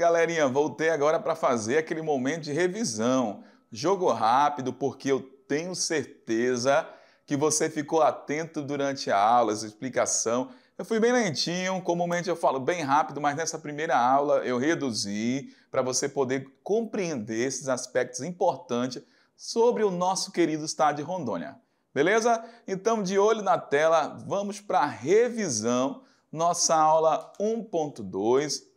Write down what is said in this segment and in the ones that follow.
galerinha, voltei agora para fazer aquele momento de revisão. Jogo rápido, porque eu tenho certeza que você ficou atento durante a aula, essa explicação. Eu fui bem lentinho, comumente eu falo bem rápido, mas nessa primeira aula eu reduzi para você poder compreender esses aspectos importantes sobre o nosso querido estado de Rondônia. Beleza? Então, de olho na tela, vamos para a revisão, nossa aula 1.2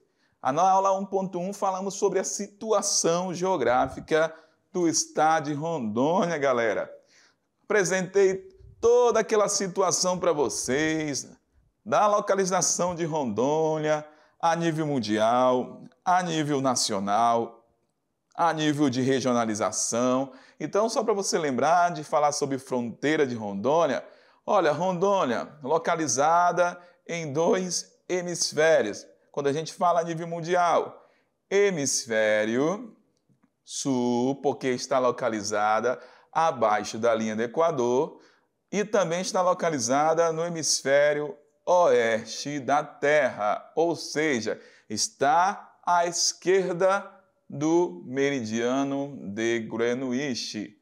na aula 1.1 falamos sobre a situação geográfica do estado de Rondônia, galera. Apresentei toda aquela situação para vocês, da localização de Rondônia a nível mundial, a nível nacional, a nível de regionalização. Então, só para você lembrar de falar sobre fronteira de Rondônia, olha, Rondônia localizada em dois hemisférios, quando a gente fala a nível mundial. Hemisfério sul, porque está localizada abaixo da linha do Equador e também está localizada no hemisfério oeste da Terra, ou seja, está à esquerda do meridiano de Greenwich.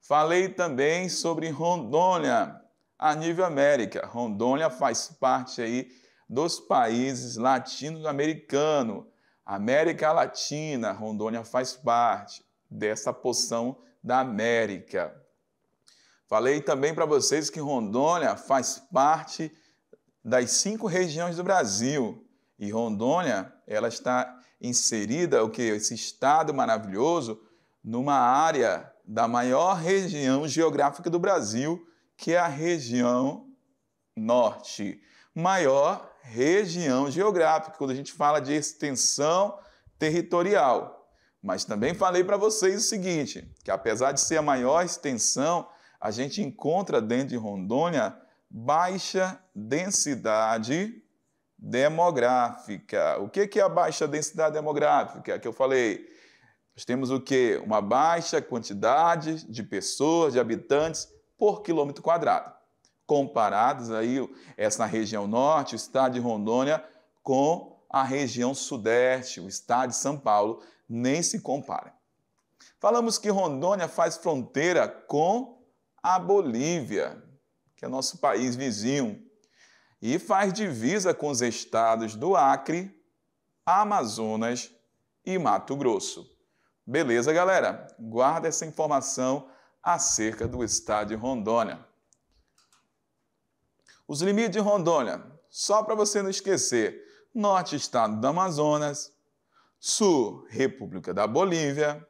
Falei também sobre Rondônia a nível América. Rondônia faz parte aí dos países latino-americanos. América Latina, Rondônia faz parte dessa porção da América. Falei também para vocês que Rondônia faz parte das cinco regiões do Brasil. E Rondônia, ela está inserida, o que esse estado maravilhoso, numa área da maior região geográfica do Brasil, que é a região norte, maior região geográfica, quando a gente fala de extensão territorial. Mas também falei para vocês o seguinte, que apesar de ser a maior extensão, a gente encontra dentro de Rondônia baixa densidade demográfica. O que é a baixa densidade demográfica é que eu falei? Nós temos o quê? Uma baixa quantidade de pessoas, de habitantes por quilômetro quadrado comparados aí essa região norte, o estado de Rondônia, com a região sudeste, o estado de São Paulo, nem se compara. Falamos que Rondônia faz fronteira com a Bolívia, que é nosso país vizinho, e faz divisa com os estados do Acre, Amazonas e Mato Grosso. Beleza, galera? Guarda essa informação acerca do estado de Rondônia. Os limites de Rondônia, só para você não esquecer: norte, estado do Amazonas, sul, República da Bolívia,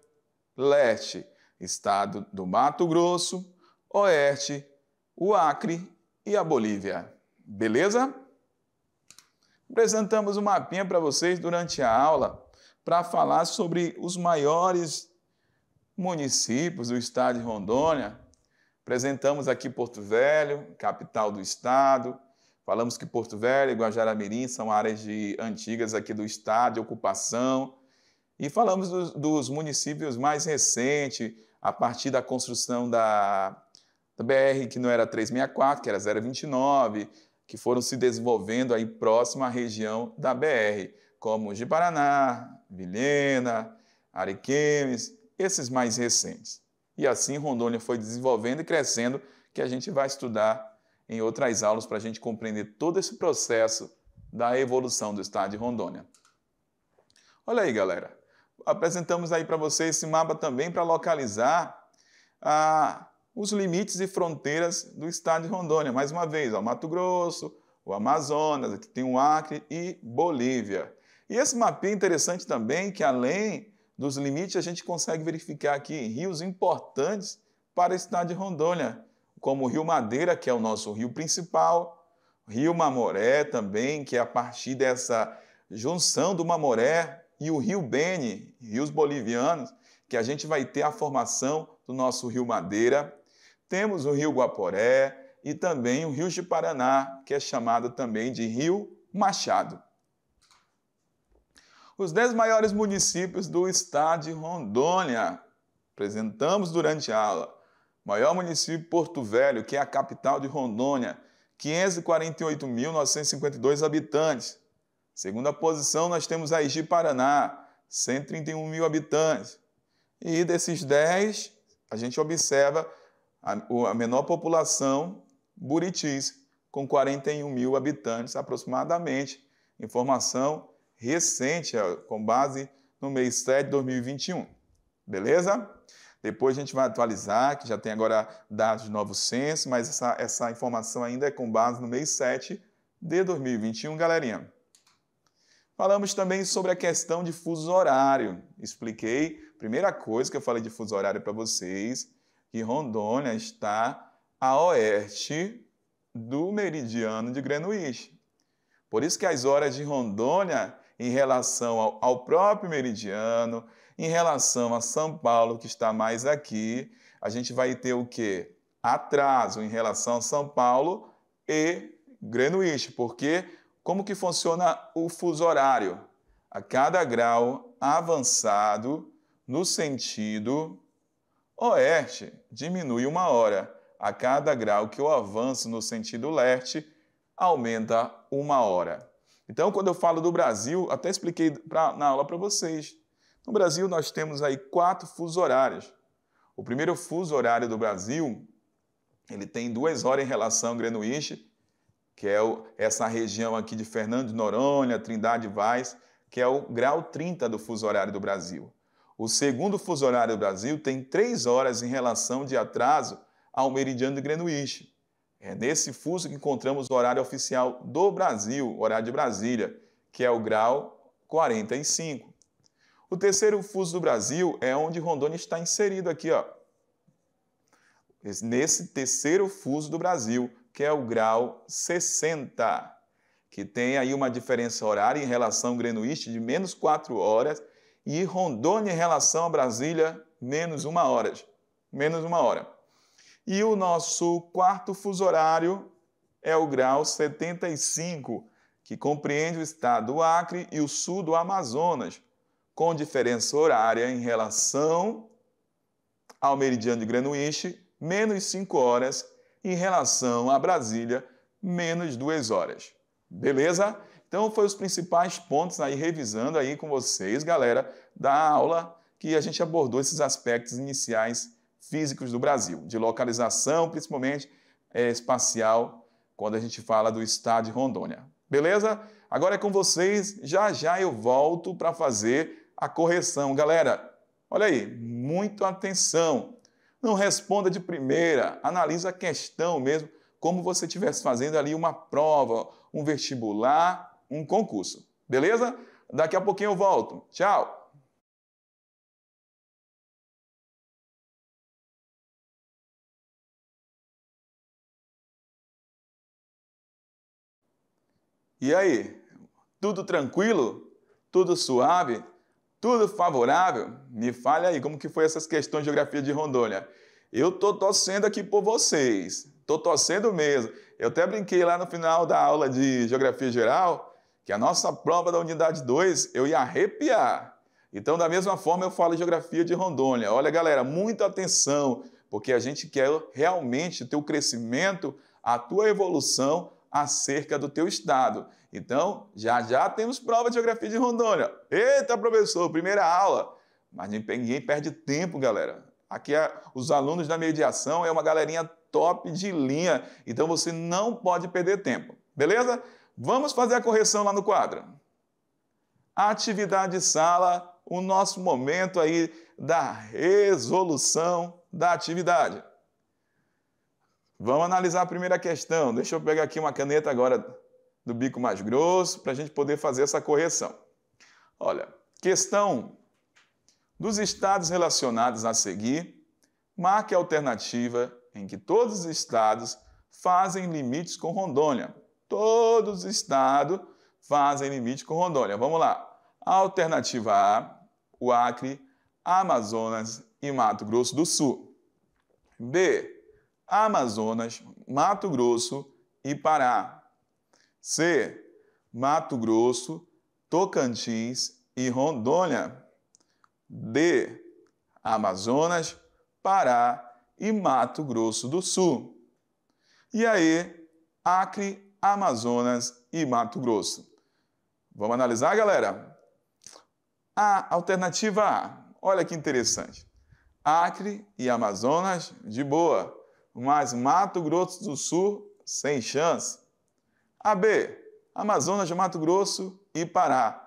leste, estado do Mato Grosso, oeste, o Acre e a Bolívia. Beleza? Apresentamos um mapinha para vocês durante a aula para falar sobre os maiores municípios do estado de Rondônia Apresentamos aqui Porto Velho, capital do estado. Falamos que Porto Velho e Guajaramirim são áreas de, antigas aqui do estado, de ocupação. E falamos dos, dos municípios mais recentes, a partir da construção da, da BR, que não era 364, que era 029, que foram se desenvolvendo aí próximo à região da BR, como Paraná, Vilhena, Ariquemes, esses mais recentes. E assim Rondônia foi desenvolvendo e crescendo, que a gente vai estudar em outras aulas para a gente compreender todo esse processo da evolução do estado de Rondônia. Olha aí, galera. Apresentamos aí para vocês esse mapa também para localizar ah, os limites e fronteiras do estado de Rondônia. Mais uma vez, ó, Mato Grosso, o Amazonas, aqui tem o Acre e Bolívia. E esse mapinha interessante também, que além dos limites, a gente consegue verificar aqui rios importantes para a cidade de Rondônia, como o Rio Madeira, que é o nosso rio principal, Rio Mamoré também, que é a partir dessa junção do Mamoré e o Rio Beni, rios bolivianos, que a gente vai ter a formação do nosso Rio Madeira. Temos o Rio Guaporé e também o Rio de Paraná, que é chamado também de Rio Machado os 10 maiores municípios do estado de Rondônia. Apresentamos durante a aula. Maior município Porto Velho, que é a capital de Rondônia, 548.952 habitantes. Segunda posição, nós temos Aigi Paraná, 131 mil habitantes. E desses 10, a gente observa a, a menor população, Buritis, com 41 mil habitantes aproximadamente. Informação recente, com base no mês 7 de 2021. Beleza? Depois a gente vai atualizar, que já tem agora dados de novo censo, mas essa, essa informação ainda é com base no mês 7 de 2021, galerinha. Falamos também sobre a questão de fuso horário. Expliquei, primeira coisa que eu falei de fuso horário para vocês, que Rondônia está a oeste do meridiano de Greenwich. Por isso que as horas de Rondônia em relação ao, ao próprio meridiano, em relação a São Paulo, que está mais aqui, a gente vai ter o quê? Atraso em relação a São Paulo e Greenwich, porque como que funciona o fuso horário? A cada grau avançado no sentido oeste, diminui uma hora. A cada grau que eu avanço no sentido leste, aumenta uma hora. Então, quando eu falo do Brasil, até expliquei pra, na aula para vocês. No Brasil, nós temos aí quatro fusos horários. O primeiro fuso horário do Brasil, ele tem duas horas em relação ao Greenwich, que é o, essa região aqui de Fernando de Noronha, Trindade Vaz, que é o grau 30 do fuso horário do Brasil. O segundo fuso horário do Brasil tem três horas em relação de atraso ao meridiano de Greenwich. É nesse fuso que encontramos o horário oficial do Brasil, horário de Brasília, que é o grau 45. O terceiro fuso do Brasil é onde Rondônia está inserido aqui, ó. Nesse terceiro fuso do Brasil, que é o grau 60, que tem aí uma diferença horária em relação ao Grenoeste de menos 4 horas e Rondônia em relação a Brasília, menos 1 hora. Menos uma hora. E o nosso quarto fuso horário é o grau 75, que compreende o estado do Acre e o sul do Amazonas, com diferença horária em relação ao meridiano de Greenwich, menos 5 horas, em relação a Brasília, menos 2 horas. Beleza? Então, foram os principais pontos aí, revisando aí com vocês, galera, da aula que a gente abordou esses aspectos iniciais físicos do Brasil, de localização, principalmente é, espacial, quando a gente fala do estado de Rondônia. Beleza? Agora é com vocês, já já eu volto para fazer a correção. Galera, olha aí, muita atenção. Não responda de primeira, analisa a questão mesmo, como você estivesse fazendo ali uma prova, um vestibular, um concurso. Beleza? Daqui a pouquinho eu volto. Tchau! E aí? Tudo tranquilo? Tudo suave? Tudo favorável? Me fale aí como que foi essas questões de geografia de Rondônia. Eu tô torcendo aqui por vocês. Tô torcendo mesmo. Eu até brinquei lá no final da aula de geografia geral que a nossa prova da unidade 2 eu ia arrepiar. Então, da mesma forma, eu falo geografia de Rondônia. Olha, galera, muita atenção, porque a gente quer realmente ter o crescimento, a tua evolução, acerca do teu estado. Então, já já temos prova de geografia de Rondônia. Eita, professor, primeira aula. Mas ninguém perde tempo, galera. Aqui é, os alunos da mediação é uma galerinha top de linha, então você não pode perder tempo. Beleza? Vamos fazer a correção lá no quadro. Atividade sala, o nosso momento aí da resolução da atividade. Vamos analisar a primeira questão. Deixa eu pegar aqui uma caneta agora do bico mais grosso para a gente poder fazer essa correção. Olha, questão dos estados relacionados a seguir, marque a alternativa em que todos os estados fazem limites com Rondônia. Todos os estados fazem limite com Rondônia. Vamos lá. Alternativa A, o Acre, Amazonas e Mato Grosso do Sul. B, Amazonas, Mato Grosso e Pará. C. Mato Grosso, Tocantins e Rondônia. D. Amazonas, Pará e Mato Grosso do Sul. E aí, Acre, Amazonas e Mato Grosso. Vamos analisar, galera? A alternativa A. Olha que interessante. Acre e Amazonas, de boa mas Mato Grosso do Sul sem chance. A B, Amazonas, Mato Grosso e Pará.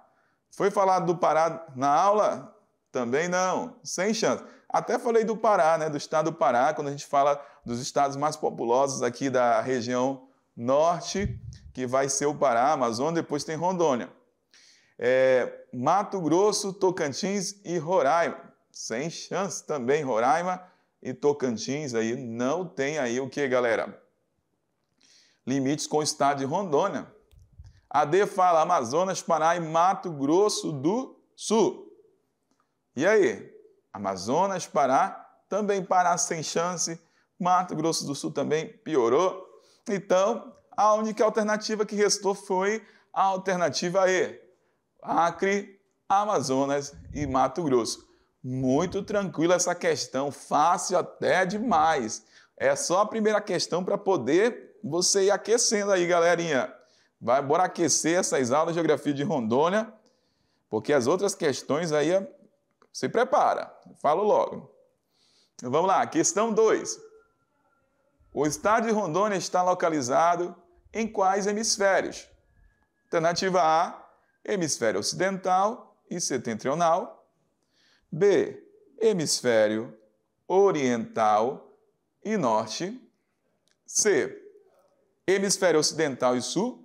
Foi falado do Pará na aula? Também não, sem chance. Até falei do Pará, né, do estado do Pará, quando a gente fala dos estados mais populosos aqui da região norte, que vai ser o Pará, Amazonas, depois tem Rondônia. É, Mato Grosso, Tocantins e Roraima. Sem chance também, Roraima e Tocantins aí não tem aí o que, galera? Limites com o estado de Rondônia. A D fala Amazonas, Pará e Mato Grosso do Sul. E aí? Amazonas, Pará, também Pará sem chance, Mato Grosso do Sul também piorou. Então, a única alternativa que restou foi a alternativa E: Acre, Amazonas e Mato Grosso. Muito tranquila essa questão, fácil até demais. É só a primeira questão para poder você ir aquecendo aí, galerinha. Vai, bora aquecer essas aulas de Geografia de Rondônia, porque as outras questões aí é, se prepara. Falo logo. Então, vamos lá, questão 2. O estado de Rondônia está localizado em quais hemisférios? Alternativa A, hemisfério ocidental e setentrional. B. Hemisfério oriental e norte. C. Hemisfério ocidental e sul.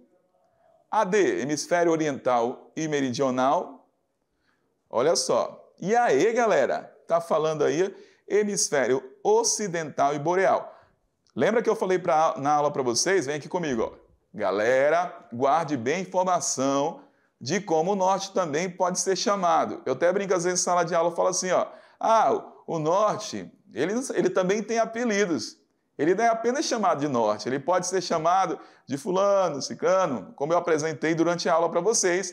AD, hemisfério oriental e meridional. Olha só. E aí, galera, tá falando aí hemisfério ocidental e boreal. Lembra que eu falei pra, na aula para vocês? Vem aqui comigo, ó. Galera, guarde bem informação de como o norte também pode ser chamado. Eu até brinco às vezes em sala de aula, falo assim, ó, ah, o norte, ele, ele também tem apelidos. Ele não é apenas chamado de norte, ele pode ser chamado de fulano, cicano, como eu apresentei durante a aula para vocês,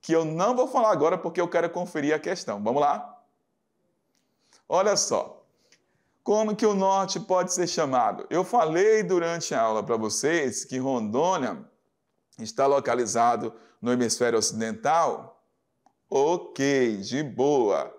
que eu não vou falar agora porque eu quero conferir a questão. Vamos lá? Olha só. Como que o norte pode ser chamado? Eu falei durante a aula para vocês que Rondônia está localizado no hemisfério ocidental? Ok, de boa.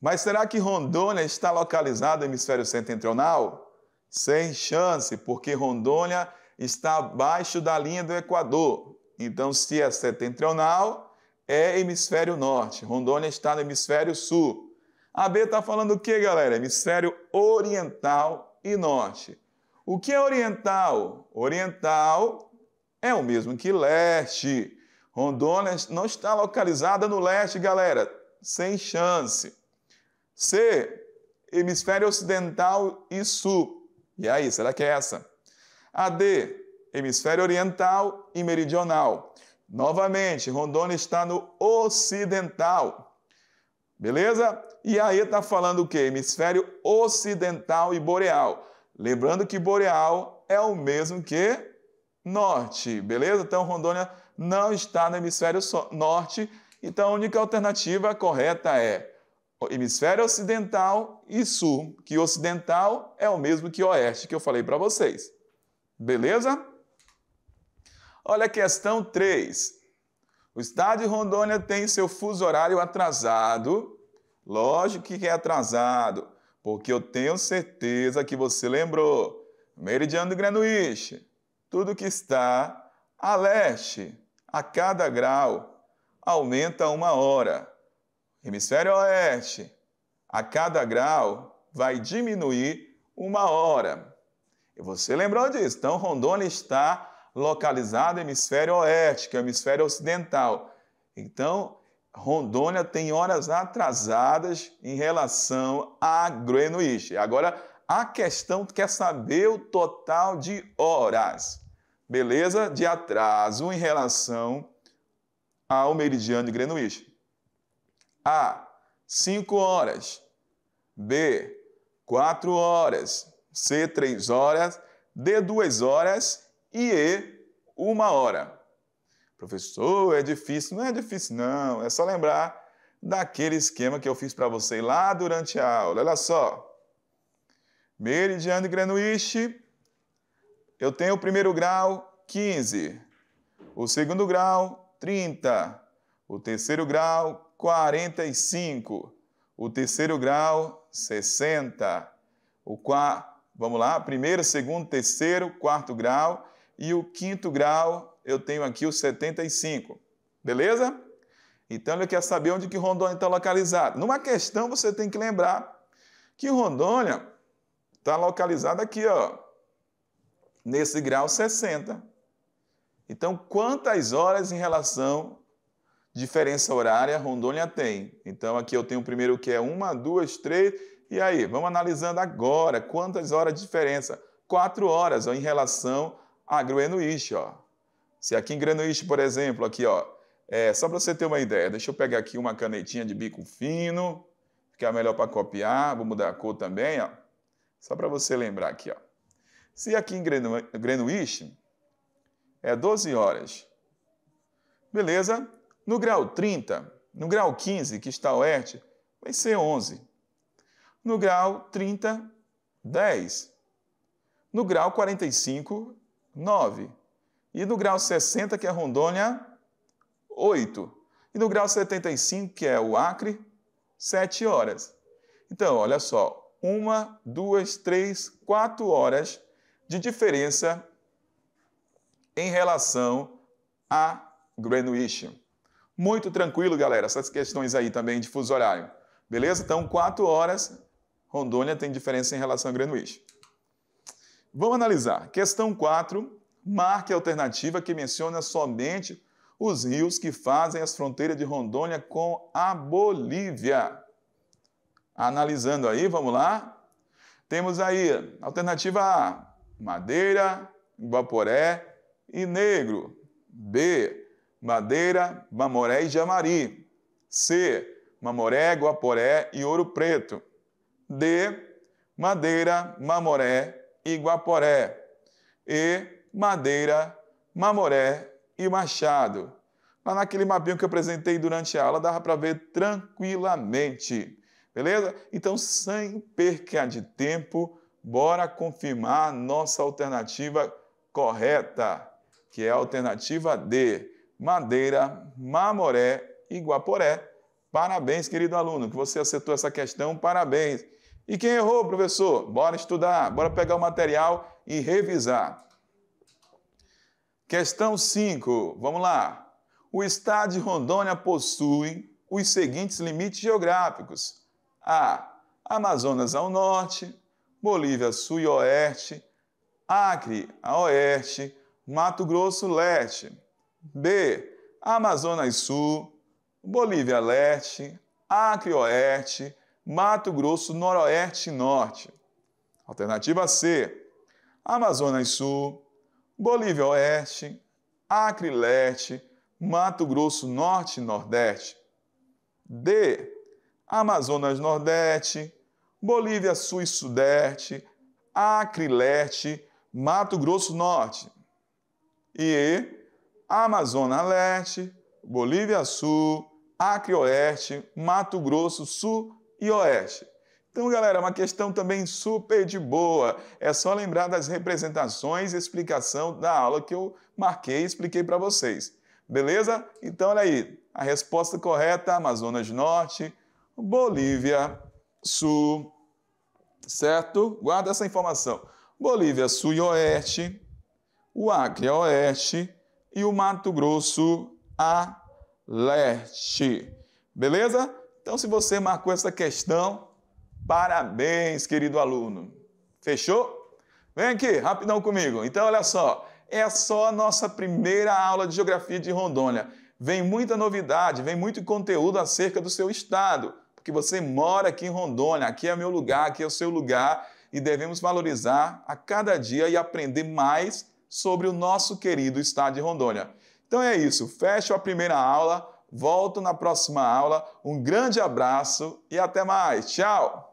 Mas será que Rondônia está localizada no hemisfério setentrional? Sem chance, porque Rondônia está abaixo da linha do Equador. Então, se é setentrional, é hemisfério norte. Rondônia está no hemisfério sul. A B está falando o que, galera? Hemisfério oriental e norte. O que é oriental? Oriental é o mesmo que leste. Rondônia não está localizada no leste, galera. Sem chance. C. Hemisfério ocidental e sul. E aí, será que é essa? A D. Hemisfério oriental e meridional. Novamente, Rondônia está no ocidental. Beleza? E aí está falando o quê? Hemisfério ocidental e boreal. Lembrando que boreal é o mesmo que norte, beleza? Então Rondônia não está no hemisfério norte, então a única alternativa correta é hemisfério ocidental e sul, que ocidental é o mesmo que oeste que eu falei para vocês. Beleza? Olha a questão 3. O estado de Rondônia tem seu fuso horário atrasado. Lógico que é atrasado, porque eu tenho certeza que você lembrou. Meridiano do Greenwich, tudo que está a leste. A cada grau aumenta uma hora. Hemisfério oeste, a cada grau vai diminuir uma hora. E você lembrou disso? Então, Rondônia está localizada no hemisfério oeste, que é o hemisfério ocidental. Então, Rondônia tem horas atrasadas em relação a Greenwich. Agora, a questão quer saber o total de horas, beleza? De atraso em relação ao meridiano de Greenwich. A. 5 horas. B. 4 horas. C. 3 horas. D. 2 horas. E E. 1 hora. Professor, é difícil. Não é difícil, não. É só lembrar daquele esquema que eu fiz para você lá durante a aula. Olha só. Meridiano e Granuíche, eu tenho o primeiro grau 15, o segundo grau 30, o terceiro grau 45, o terceiro grau 60, o qua, vamos lá, primeiro, segundo, terceiro, quarto grau e o quinto grau eu tenho aqui o 75. Beleza? Então ele quer saber onde que Rondônia está localizada. Numa questão você tem que lembrar que Rondônia Está localizado aqui, ó, nesse grau 60. Então, quantas horas em relação diferença horária Rondônia tem? Então, aqui eu tenho o primeiro que é uma, duas, três. E aí, vamos analisando agora quantas horas de diferença? Quatro horas ó, em relação a Grenuíche, ó. Se aqui em Grenuíche, por exemplo, aqui, ó, é, só para você ter uma ideia, deixa eu pegar aqui uma canetinha de bico fino, ficar é melhor para copiar, vou mudar a cor também, ó. Só para você lembrar aqui, ó. Se aqui em Greenwich é 12 horas, beleza? No grau 30, no grau 15, que está a oeste, vai ser 11. No grau 30, 10. No grau 45, 9. E no grau 60, que é Rondônia, 8. E no grau 75, que é o Acre, 7 horas. Então, olha só, uma, duas, três, quatro horas de diferença em relação a Greenwich. Muito tranquilo, galera, essas questões aí também de fuso horário. Beleza? Então, quatro horas, Rondônia tem diferença em relação a Greenwich. Vamos analisar. Questão 4, marque a alternativa que menciona somente os rios que fazem as fronteiras de Rondônia com a Bolívia. Analisando aí, vamos lá. Temos aí alternativa A: madeira, guaporé e negro. B: madeira, mamoré e jamari. C: mamoré, guaporé e ouro preto. D: madeira, mamoré e guaporé. E: madeira, mamoré e machado. Lá naquele mapinho que eu apresentei durante a aula, dava para ver tranquilamente. Beleza? Então, sem perca de tempo, bora confirmar nossa alternativa correta, que é a alternativa D, Madeira, Mamoré e Guaporé. Parabéns, querido aluno, que você acertou essa questão, parabéns. E quem errou, professor? Bora estudar, bora pegar o material e revisar. Questão 5, vamos lá. O estado de Rondônia possui os seguintes limites geográficos: a Amazonas ao norte, Bolívia sul e oeste, Acre a oeste, Mato Grosso leste. B. Amazonas sul, Bolívia leste, Acre oeste, Mato Grosso noroeste e norte. Alternativa C. Amazonas sul, Bolívia oeste, Acre leste, Mato Grosso norte e nordeste. D. Amazonas Nordeste, Bolívia Sul e Sudeste, Acre Leste, Mato Grosso Norte. E Amazonas Leste, Bolívia Sul, Acre Oeste, Mato Grosso Sul e Oeste. Então, galera, é uma questão também super de boa. É só lembrar das representações e explicação da aula que eu marquei e expliquei para vocês. Beleza? Então, olha aí. A resposta correta: Amazonas Norte, Bolívia Sul, certo? Guarda essa informação. Bolívia Sul e Oeste, o Acre a Oeste e o Mato Grosso a Leste. Beleza? Então, se você marcou essa questão, parabéns, querido aluno. Fechou? Vem aqui, rapidão comigo. Então, olha só, é só a nossa primeira aula de Geografia de Rondônia. Vem muita novidade, vem muito conteúdo acerca do seu estado porque você mora aqui em Rondônia, aqui é meu lugar, aqui é o seu lugar, e devemos valorizar a cada dia e aprender mais sobre o nosso querido estado de Rondônia. Então é isso, fecho a primeira aula, volto na próxima aula. Um grande abraço e até mais. Tchau!